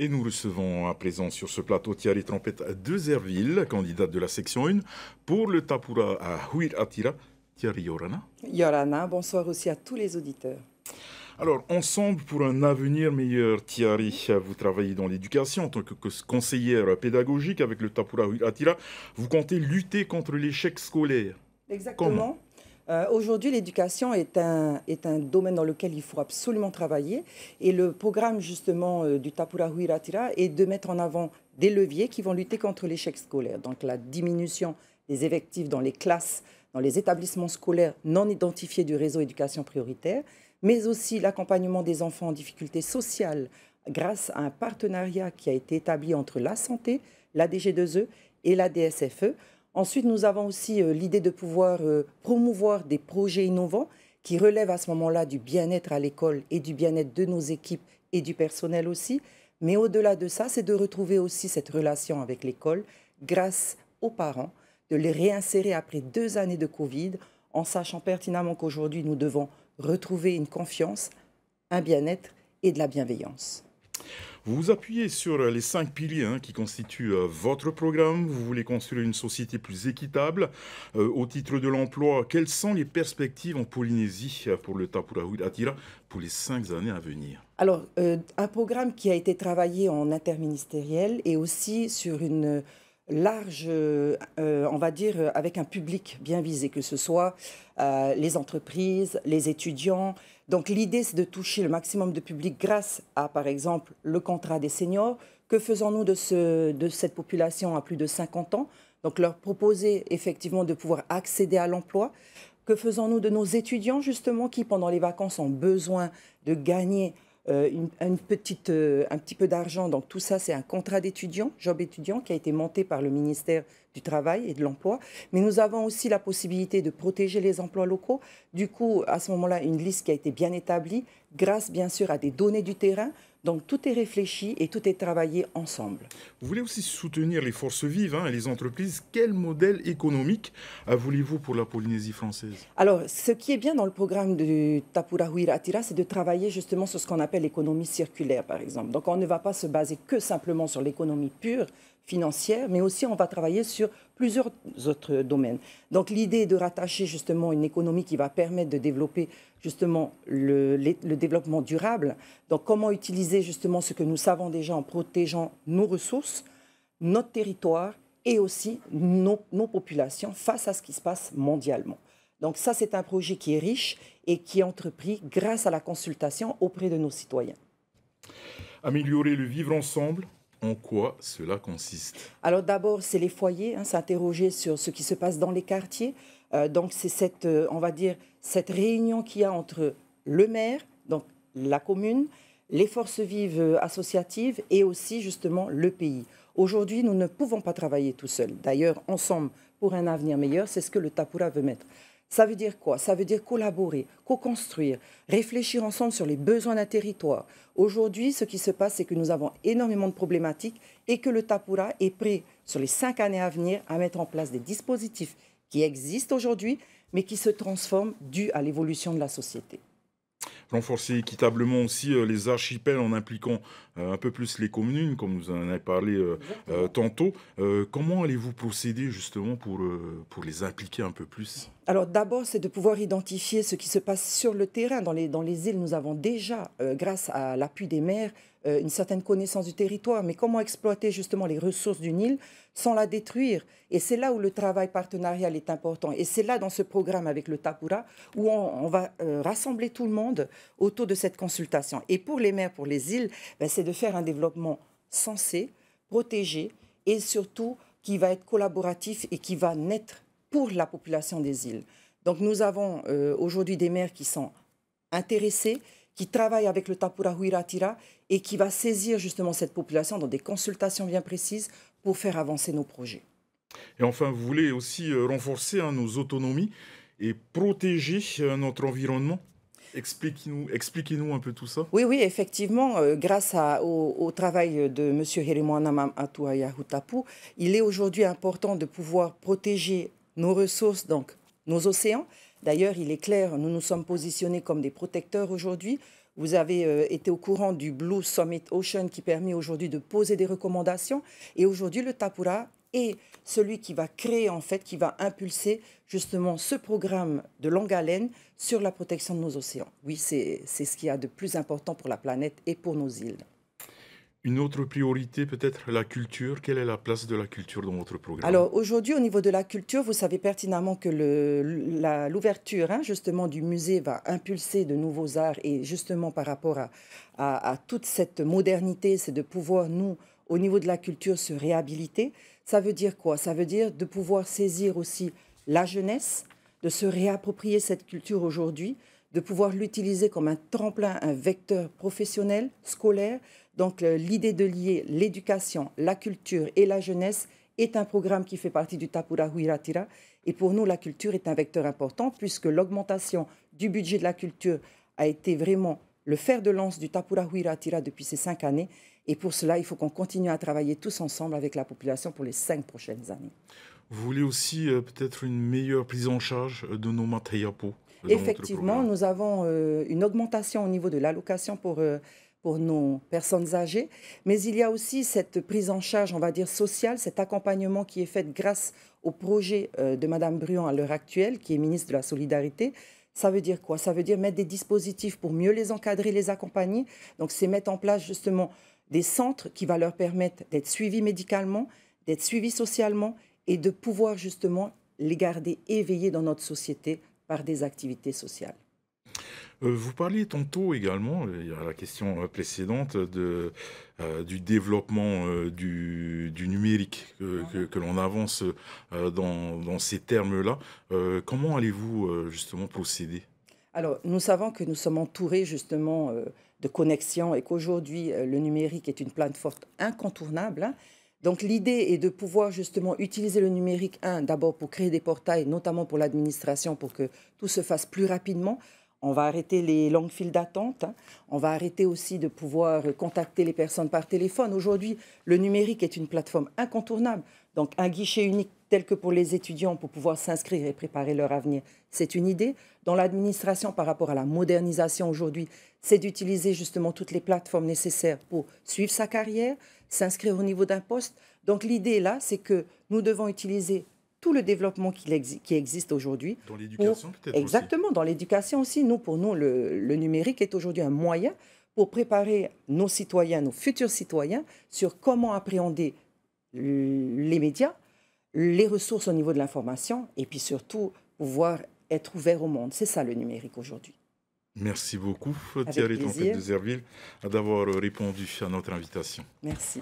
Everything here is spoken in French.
Et nous recevons à présent sur ce plateau Thierry Trompette Zerville, candidate de la section 1, pour le Tapura à Huir Atira. Thierry Yorana. Yorana, bonsoir aussi à tous les auditeurs. Alors, ensemble pour un avenir meilleur, Thierry, vous travaillez dans l'éducation en tant que conseillère pédagogique avec le Tapura Huir Atira. Vous comptez lutter contre l'échec scolaire. Exactement. Euh, aujourd'hui, l'éducation est un, est un domaine dans lequel il faut absolument travailler. Et le programme justement euh, du Tapura Huiratira est de mettre en avant des leviers qui vont lutter contre l'échec scolaire. Donc la diminution des effectifs dans les classes, dans les établissements scolaires non identifiés du réseau éducation prioritaire, mais aussi l'accompagnement des enfants en difficulté sociale grâce à un partenariat qui a été établi entre la santé, la DG2E et la DSFE Ensuite, nous avons aussi euh, l'idée de pouvoir euh, promouvoir des projets innovants qui relèvent à ce moment-là du bien-être à l'école et du bien-être de nos équipes et du personnel aussi. Mais au-delà de ça, c'est de retrouver aussi cette relation avec l'école grâce aux parents, de les réinsérer après deux années de Covid en sachant pertinemment qu'aujourd'hui, nous devons retrouver une confiance, un bien-être et de la bienveillance. Vous vous appuyez sur les cinq piliers hein, qui constituent euh, votre programme. Vous voulez construire une société plus équitable. Euh, au titre de l'emploi, quelles sont les perspectives en Polynésie euh, pour le Tapurahoud Atira pour les cinq années à venir Alors, un programme qui a été travaillé en interministériel et aussi sur une large, euh, euh, on va dire, euh, avec un public bien visé, que ce soit les entreprises, les étudiants. Donc l'idée, c'est de toucher le maximum de public grâce à, par exemple, le contrat des seniors. Que faisons-nous de, ce, de cette population à plus de 50 ans Donc leur proposer effectivement de pouvoir accéder à l'emploi. Que faisons-nous de nos étudiants, justement, qui, pendant les vacances, ont besoin de gagner euh, une, petite, euh, un petit peu d'argent. Donc tout ça, c'est un contrat d'étudiant, job étudiant, qui a été monté par le ministère du Travail et de l'Emploi. Mais nous avons aussi la possibilité de protéger les emplois locaux. Du coup, à ce moment-là, une liste qui a été bien établie, grâce bien sûr à des données du terrain donc tout est réfléchi et tout est travaillé ensemble. Vous voulez aussi soutenir les forces vives hein, et les entreprises. Quel modèle économique voulez-vous pour la Polynésie française Alors, ce qui est bien dans le programme du Tapurahuira Atira, c'est de travailler justement sur ce qu'on appelle l'économie circulaire, par exemple. Donc on ne va pas se baser que simplement sur l'économie pure, financière, mais aussi on va travailler sur plusieurs autres domaines. Donc l'idée est de rattacher justement une économie qui va permettre de développer justement le, développement durable. Donc comment utiliser justement ce que nous savons déjà en protégeant nos ressources, notre territoire et aussi nos, nos populations face à ce qui se passe mondialement. Donc ça, c'est un projet qui est riche et qui est entrepris grâce à la consultation auprès de nos citoyens. Améliorer le vivre ensemble, en quoi cela consiste Alors d'abord, c'est les foyers, hein, s'interroger sur ce qui se passe dans les quartiers. Euh, donc c'est cette, euh, on va dire, cette réunion qu'il y a entre le maire, donc la commune, les forces vives euh, associatives et aussi justement le pays. Aujourd'hui, nous ne pouvons pas travailler tout seuls. D'ailleurs, ensemble pour un avenir meilleur, c'est ce que le Tapoura veut mettre ça veut dire quoi Ça veut dire collaborer, co-construire, réfléchir ensemble sur les besoins d'un territoire. Aujourd'hui, ce qui se passe, c'est que nous avons énormément de problématiques et que le Tapura est prêt, sur les cinq années à venir, à mettre en place des dispositifs qui existent aujourd'hui, mais qui se transforment dû à l'évolution de la société renforcer équitablement aussi euh, les archipels en impliquant euh, un peu plus les communes, comme vous en avez parlé euh, tantôt. comment allez-vous procéder justement pour, pour les impliquer un peu plus alors d'abord, c'est de pouvoir identifier ce qui se passe sur le terrain. Dans les, dans les îles, nous avons déjà, grâce à l'appui des maires, euh, une certaine connaissance du territoire, mais comment exploiter justement les ressources du Nil sans la détruire Et c'est là où le travail partenarial est important. Et c'est là, dans ce programme avec le Tapura, où on, va euh, rassembler tout le monde autour de cette consultation. Et pour les maires, pour les îles, ben, c'est de faire un développement sensé, protégé et surtout qui va être collaboratif et qui va naître pour la population des îles. Donc nous avons euh, aujourd'hui des maires qui sont intéressés, qui travaillent avec le Tapura Huiratira et qui va saisir justement cette population dans des consultations bien précises pour faire avancer nos projets. Et enfin, vous voulez aussi euh, renforcer hein, nos autonomies et protéger euh, notre environnement Expliquez-nous un peu tout ça. Oui, oui, effectivement, euh, grâce au, travail de M. Atoua Atouayahutapou, il est aujourd'hui important de pouvoir protéger nos ressources, donc nos océans. D'ailleurs, il est clair, nous nous sommes positionnés comme des protecteurs aujourd'hui. Vous avez euh, été au courant du Blue Summit Ocean qui permet aujourd'hui de poser des recommandations. Et aujourd'hui, le Tapura est celui qui va créer, en fait, qui va impulser justement ce programme de longue haleine sur la protection de nos océans. Oui, c'est ce qu'il y a de plus important pour la planète et pour nos îles. Une autre priorité, peut-être la culture. Quelle est la place de la culture dans votre programme Alors aujourd'hui, au niveau de la culture, vous savez pertinemment que l'ouverture hein, justement du musée va impulser de nouveaux arts et justement par rapport à, à, à toute cette modernité, c'est de pouvoir nous, au niveau de la culture, se réhabiliter. Ça veut dire quoi Ça veut dire de pouvoir saisir aussi la jeunesse, de se réapproprier cette culture aujourd'hui, de pouvoir l'utiliser comme un tremplin, un vecteur professionnel, scolaire, donc l'idée de lier l'éducation, la culture et la jeunesse est un programme qui fait partie du Tapura Huiratira. Et pour nous, la culture est un vecteur important puisque l'augmentation du budget de la culture a été vraiment le fer de lance du Tapura Huiratira depuis ces cinq années. Et pour cela, il faut qu'on continue à travailler tous ensemble avec la population pour les cinq prochaines années. Vous voulez aussi euh, peut-être une meilleure prise en charge euh, de nos matériaux euh, Effectivement, nous avons une augmentation au niveau de l'allocation pour pour nos personnes âgées, mais il y a aussi cette prise en charge, on va dire, sociale, cet accompagnement qui est fait grâce au projet euh, de Mme Bruand à l'heure actuelle, qui est ministre de la Solidarité. Ça veut dire quoi Ça veut dire mettre des dispositifs pour mieux les encadrer, les accompagner. Donc c'est mettre en place justement des centres qui vont leur permettre d'être suivis médicalement, d'être suivis socialement et de pouvoir justement les garder éveillés dans notre société par des activités sociales. Euh, vous parliez tantôt également, à euh, la question euh, précédente, du développement du, numérique, que, l'on avance dans, ces termes-là. comment allez-vous justement procéder Alors, nous savons que nous sommes entourés justement de connexions et qu'aujourd'hui, le numérique est une forte incontournable. Hein. Donc l'idée est de pouvoir justement utiliser le numérique, un, d'abord pour créer des portails, notamment pour l'administration, pour que tout se fasse plus rapidement, on va arrêter les longues files d'attente. Hein. On va arrêter aussi de pouvoir contacter les personnes par téléphone. Aujourd'hui, le numérique est une plateforme incontournable. Donc, un guichet unique tel que pour les étudiants pour pouvoir s'inscrire et préparer leur avenir, c'est une idée. Dans l'administration, par rapport à la modernisation aujourd'hui, c'est d'utiliser justement toutes les plateformes nécessaires pour suivre sa carrière, s'inscrire au niveau d'un poste. Donc, l'idée là, c'est que nous devons utiliser tout le développement qui, qui existe aujourd'hui. Dans l'éducation peut-être Exactement, dans l'éducation aussi. Nous, pour nous, le, numérique est aujourd'hui un moyen pour préparer nos citoyens, nos futurs citoyens, sur comment appréhender les médias, les ressources au niveau de l'information, et puis surtout pouvoir être ouvert au monde. C'est ça le numérique aujourd'hui. Merci beaucoup, Thierry Tonquet de Zerville, d'avoir répondu à notre invitation. Merci.